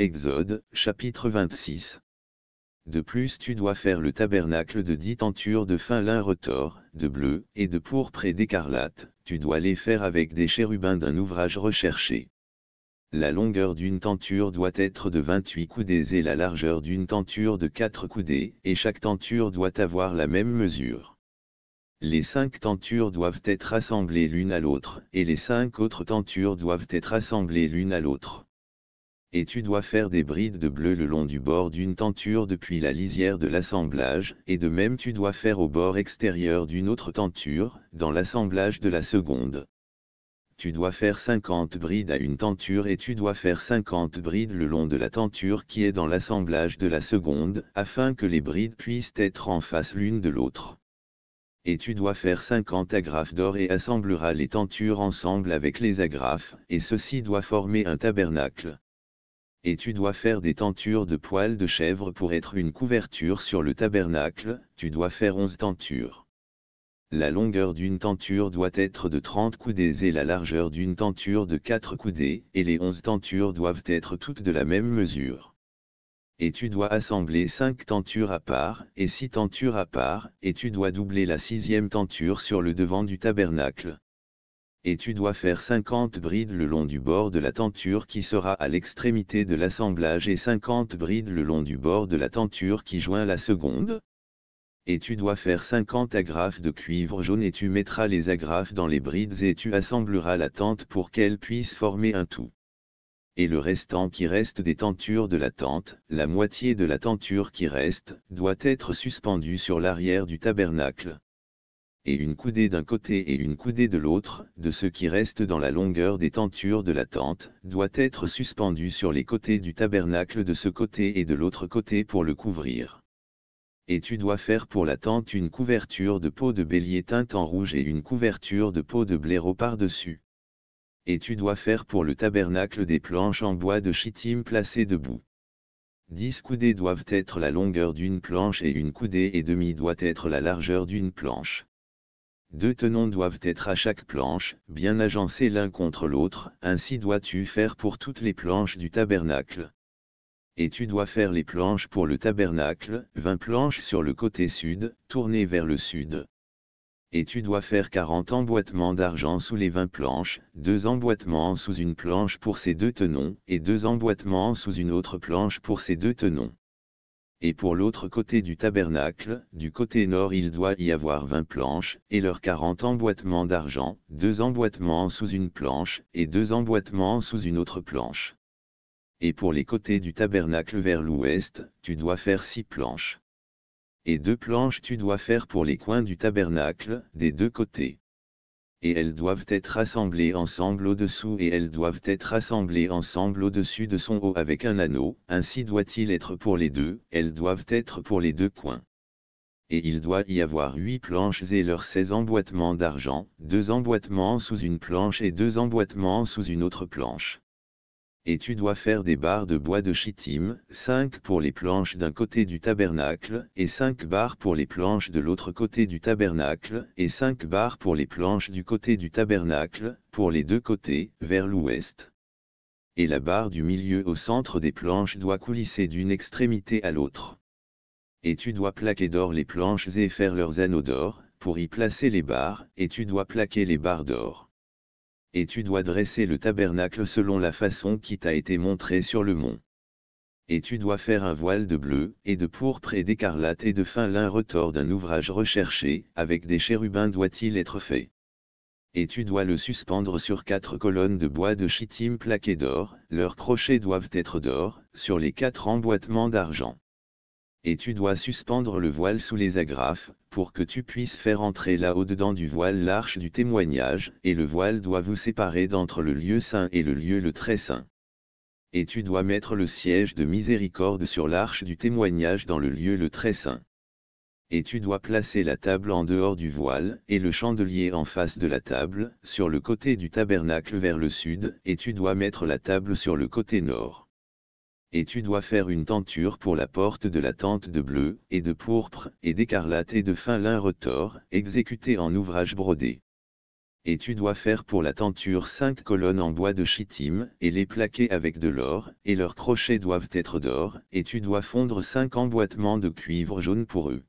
Exode, chapitre 26. De plus tu dois faire le tabernacle de dix tentures de fin lin retors, de bleu, et de pourpre et d'écarlate, tu dois les faire avec des chérubins d'un ouvrage recherché. La longueur d'une tenture doit être de 28 coudées et la largeur d'une tenture de quatre coudées, et chaque tenture doit avoir la même mesure. Les cinq tentures doivent être assemblées l'une à l'autre, et les cinq autres tentures doivent être assemblées l'une à l'autre et tu dois faire des brides de bleu le long du bord d'une tenture depuis la lisière de l'assemblage, et de même tu dois faire au bord extérieur d'une autre tenture, dans l'assemblage de la seconde. Tu dois faire 50 brides à une tenture et tu dois faire 50 brides le long de la tenture qui est dans l'assemblage de la seconde, afin que les brides puissent être en face l'une de l'autre. Et tu dois faire 50 agrafes d'or et assemblera les tentures ensemble avec les agrafes, et ceci doit former un tabernacle et tu dois faire des tentures de poils de chèvre pour être une couverture sur le tabernacle, tu dois faire onze tentures. La longueur d'une tenture doit être de 30 coudées et la largeur d'une tenture de 4 coudées, et les onze tentures doivent être toutes de la même mesure. Et tu dois assembler 5 tentures à part, et 6 tentures à part, et tu dois doubler la sixième tenture sur le devant du tabernacle et tu dois faire 50 brides le long du bord de la tenture qui sera à l'extrémité de l'assemblage et 50 brides le long du bord de la tenture qui joint la seconde. Et tu dois faire 50 agrafes de cuivre jaune et tu mettras les agrafes dans les brides et tu assembleras la tente pour qu'elle puisse former un tout. Et le restant qui reste des tentures de la tente, la moitié de la tenture qui reste, doit être suspendue sur l'arrière du tabernacle et une coudée d'un côté et une coudée de l'autre, de ce qui reste dans la longueur des tentures de la tente, doit être suspendu sur les côtés du tabernacle de ce côté et de l'autre côté pour le couvrir. Et tu dois faire pour la tente une couverture de peau de bélier teinte en rouge et une couverture de peau de blaireau par-dessus. Et tu dois faire pour le tabernacle des planches en bois de chitim placées debout. Dix coudées doivent être la longueur d'une planche et une coudée et demie doit être la largeur d'une planche. Deux tenons doivent être à chaque planche, bien agencés l'un contre l'autre, ainsi dois-tu faire pour toutes les planches du tabernacle. Et tu dois faire les planches pour le tabernacle, vingt planches sur le côté sud, tournées vers le sud. Et tu dois faire quarante emboîtements d'argent sous les vingt planches, deux emboîtements sous une planche pour ces deux tenons, et deux emboîtements sous une autre planche pour ces deux tenons et pour l'autre côté du tabernacle, du côté nord il doit y avoir vingt planches, et leurs quarante emboîtements d'argent, deux emboîtements sous une planche, et deux emboîtements sous une autre planche. Et pour les côtés du tabernacle vers l'ouest, tu dois faire six planches. Et deux planches tu dois faire pour les coins du tabernacle, des deux côtés et elles doivent être assemblées ensemble au-dessous et elles doivent être assemblées ensemble au-dessus de son haut avec un anneau, ainsi doit-il être pour les deux, elles doivent être pour les deux coins. Et il doit y avoir huit planches et leurs seize emboîtements d'argent, deux emboîtements sous une planche et deux emboîtements sous une autre planche et tu dois faire des barres de bois de chitim, cinq pour les planches d'un côté du tabernacle, et cinq barres pour les planches de l'autre côté du tabernacle, et cinq barres pour les planches du côté du tabernacle, pour les deux côtés, vers l'ouest. Et la barre du milieu au centre des planches doit coulisser d'une extrémité à l'autre. Et tu dois plaquer d'or les planches et faire leurs anneaux d'or, pour y placer les barres, et tu dois plaquer les barres d'or et tu dois dresser le tabernacle selon la façon qui t'a été montrée sur le mont. Et tu dois faire un voile de bleu, et de pourpre et d'écarlate et de fin lin retors d'un ouvrage recherché, avec des chérubins doit-il être fait. Et tu dois le suspendre sur quatre colonnes de bois de chitim plaqué d'or, leurs crochets doivent être d'or, sur les quatre emboîtements d'argent et tu dois suspendre le voile sous les agrafes, pour que tu puisses faire entrer là-au-dedans du voile l'arche du témoignage, et le voile doit vous séparer d'entre le lieu saint et le lieu le très saint. Et tu dois mettre le siège de miséricorde sur l'arche du témoignage dans le lieu le très saint. Et tu dois placer la table en dehors du voile, et le chandelier en face de la table, sur le côté du tabernacle vers le sud, et tu dois mettre la table sur le côté nord et tu dois faire une tenture pour la porte de la tente de bleu, et de pourpre, et d'écarlate et de fin lin retors, exécuté en ouvrage brodé. Et tu dois faire pour la tenture cinq colonnes en bois de chitim et les plaquer avec de l'or, et leurs crochets doivent être d'or, et tu dois fondre cinq emboîtements de cuivre jaune pour eux.